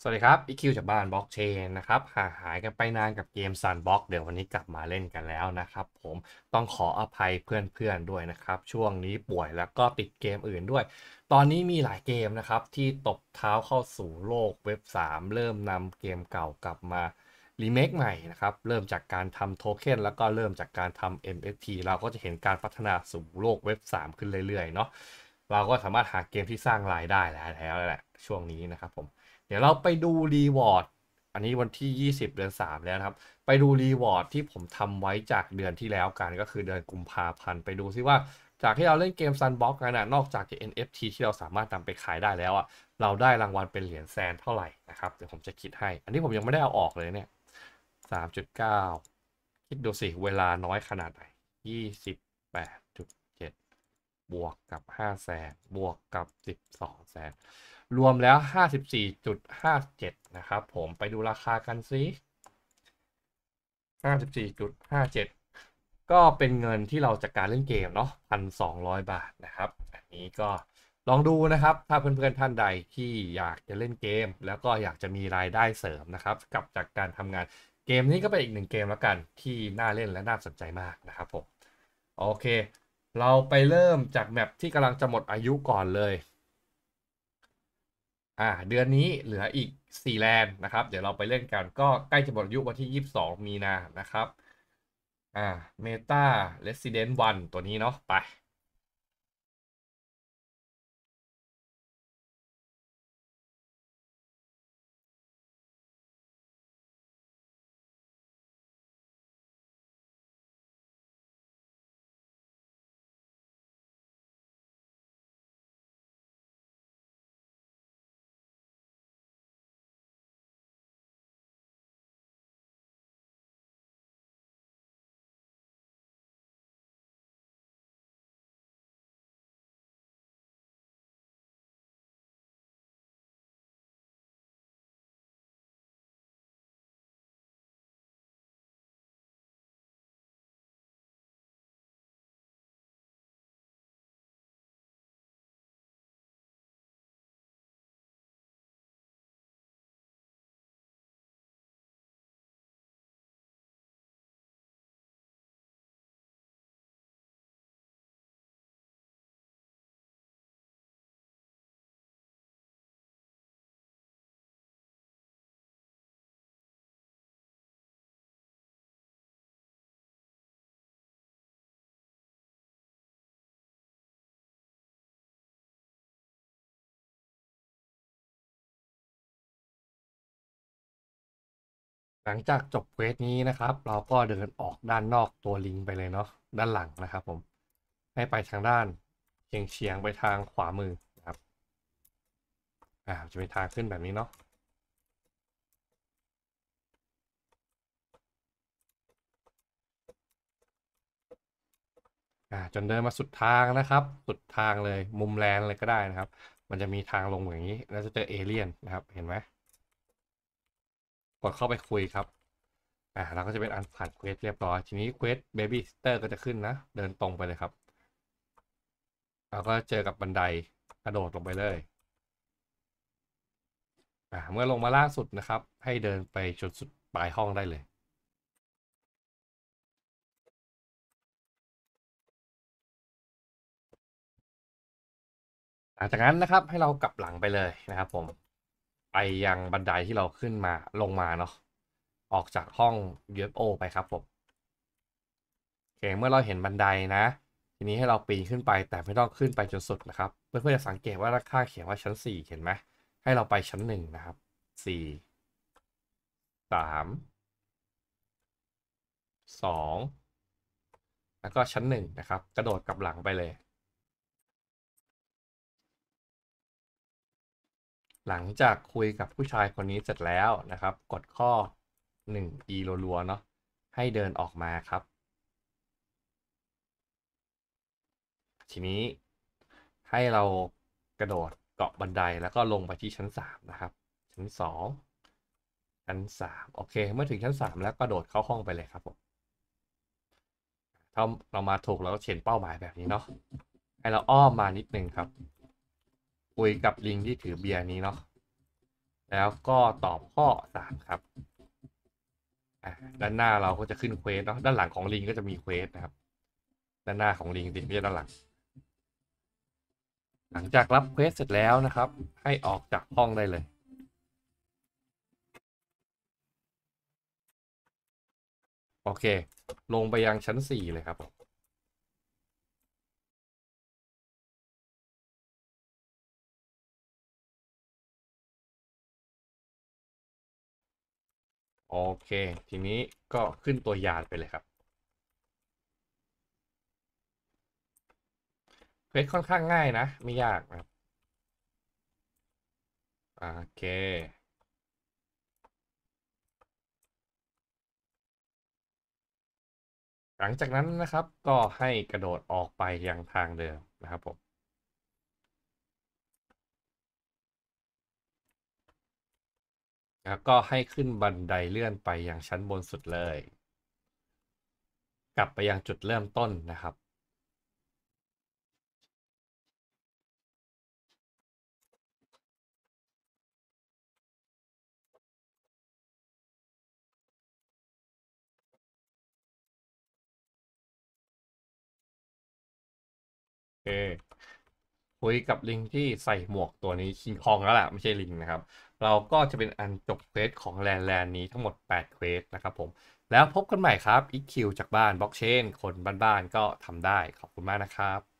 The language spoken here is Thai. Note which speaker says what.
Speaker 1: สวัสดีครับอีคิวจากบ้านบล็อกเชนนะครับห่างหายกันไปนานกับเกมซันบล็อกเดี๋ยววันนี้กลับมาเล่นกันแล้วนะครับ ผมต้องขออภัยเพื่อนๆด้วยนะครับ ช่วงนี้ป่วยแล้วก็ติดเกมอื่นด้วย ตอนนี้มีหลายเกมนะครับที่ตบเท้าเข้าสู่โลกเว็บ 3 เริ่มนำเกมเก่ากลับมารีเมคใหม่นะครับ เริ่มจากการทำโทเค็นแล้วก็เริ่มจากการทำ NFT เราก็จะเห็นการพัฒนาสู่โลกเว็บ3ขึ้นเรื่อยๆเนาะ เราก็สามารถหาเกมที่สร้างรายได้แล้วแล้วแหละ ช่วงนี้นะครับผมเดี๋ยวเราไปดูรีวอร์ดอันนี้วันที่ 20 เดือน 3 แล้วครับ ไปดูรีวอร์ดที่ผมทำไว้จากเดือนที่แล้วกันก็คือเดือนกุมภาพันธ์ ไปดูซิว่า จากที่เราเล่นเกมซันบ็อกกันนะนอกจากจะ NFT ที่เราสามารถนำไปขายได้แล้วอ่ะเราได้รางวัลเป็นเหรียญแซนเท่าไหร่นะครับ เดี๋ยวผมจะคิดให้ อันนี้ผมยังไม่ได้เอาออกเลยเนี่ย 3.9 คิดดูสิ เวลาน้อยขนาดไหน28.9บวกกับ5แสนบวกกับ 12แสนรวมแล้ว 54.57 นะครับผมไปดูราคากันซิ54.57 ก็เป็นเงินที่เราจะกการเล่นเกมเนาะ1,200 บาทนะครับ อันนี้ก็ลองดูนะครับ ถ้าเพื่อนๆท่านใดที่อยากจะเล่นเกม แล้วก็อยากจะมีรายได้เสริมนะครับ กับจากการทำงานเกมนี้ก็เป็นอีกหนึ่งเกมแล้วกัน ที่น่าเล่นและน่าสนใจมากนะครับผมโอเคเราไปเริ่มจากแมปที่กำลังจะหมดอายุก่อนเลย อ่า เดือนนี้เหลืออีก 4แลนด์นะครับ เดี๋ยวเราไปเล่นกันก็ใกล้จะหมดอายุวันที่ 22 มีนานะครับ อ่า Meta Resident 1ตัวนี้เนาะไปหลังจากจบเควสนี้นะครับ เราก็เดินออกด้านนอกตัวลิงไปเลยเนาะด้านหลังนะครับ ผมให้ไปทางด้านเฉียงเฉียงไปทางขวามือนะครับอ่าจะเป็นทางขึ้นแบบนี้เนาะอ่าจนเดินมาสุดทางนะครับ สุดทางเลยมุมแลนเลยก็ได้นะครับ มันจะมีทางลงอย่างนี้ แล้วจะเจอเอเลี่ยนนะครับเห็นไหมกดเข้าไปคุยครับอ่าเราก็จะเป็นอันผ่านเควสเรียบร้อย ทีนี้เควสเบบี้สเตอร์ก็จะขึ้นนะ เดินตรงไปเลยครับเราก็เจอกับบันไดกระโดดลงไปเลยอ่าเมื่อลงมาล่าสุดนะครับ ให้เดินไปจนสุดปลายห้องได้เลยหลังจากนั้นนะครับให้เรากลับหลังไปเลยนะครับผมไปยังบันไดที่เราขึ้นมาลงมาเนาะออกจากห้อง UFO ไปครับผมโอเคเมื่อเราเห็นบันไดนะ ทีนี้ให้เราปีนขึ้นไปแต่ไม่ต้องขึ้นไปจนสุดนะครับเพื่อนๆจะสังเกตว่าราคาเขียนว่าชั้น 4 เห็นไหม ให้เราไปชั้น 1 นะครับ 4 3 2 แล้วก็ชั้น1นะครับกระโดดกลับหลังไปเลยหลังจากคุยกับผู้ชายคนนี้เสร็จแล้วนะครับ กดข้อ1 e รัวๆเนาะให้เดินออกมาครับ ทีนี้ให้เรากระโดดเกาะบันไดแล้วก็ลงไปที่ชั้น 3 นะครับ ชั้น2ชั้น3โอเคเมื่อถึงชั้น 3 แล้วกระโดดเข้าห้องไปเลยครับผมถ้าเรามาถูกเราก็เขียนเป้าหมายแบบนี้เนาะให้เราอ้อมมานิดนึงครับคุยกับลิงที่ถือเบียร์นี้เนาะ แล้วก็ตอบข้อสามครับ ด้านหน้าเราก็จะขึ้นเควสเนาะ ด้านหลังของลิงก็จะมีเควสนะครับ ด้านหน้าของลิงสิไม่ใช่ด้านหลัง หลังจากรับเควสเสร็จแล้วนะครับ ให้ออกจากห้องได้เลย โอเค ลงไปยังชั้นสี่เลยครับผมโอเค ทีนี้ก็ขึ้นตัวยานไปเลยครับเฟวสค่อนข้างง่ายนะ ไม่ยากนะครับโอเค หลังจากนั้นนะครับ ก็ให้กระโดดออกไปยังทางเดิมนะครับผมแล้วก็ให้ขึ้นบันไดเลื่อนไปยังชั้นบนสุดเลย กลับไปยังจุดเริ่มต้นนะครับ โอเคคุยกับลิงที่ใส่หมวกตัวนี้ชิงคองแล้วแหละไม่ใช่ลิงนะครับ เราก็จะเป็นอันจบเควสของแลนแลนนี้ทั้งหมด 8เควสนะครับผม แล้วพบกันใหม่ครับอีคิวจากบ้านบล็อกเชนคนบ้านๆก็ทำได้ ขอบคุณมากนะครับ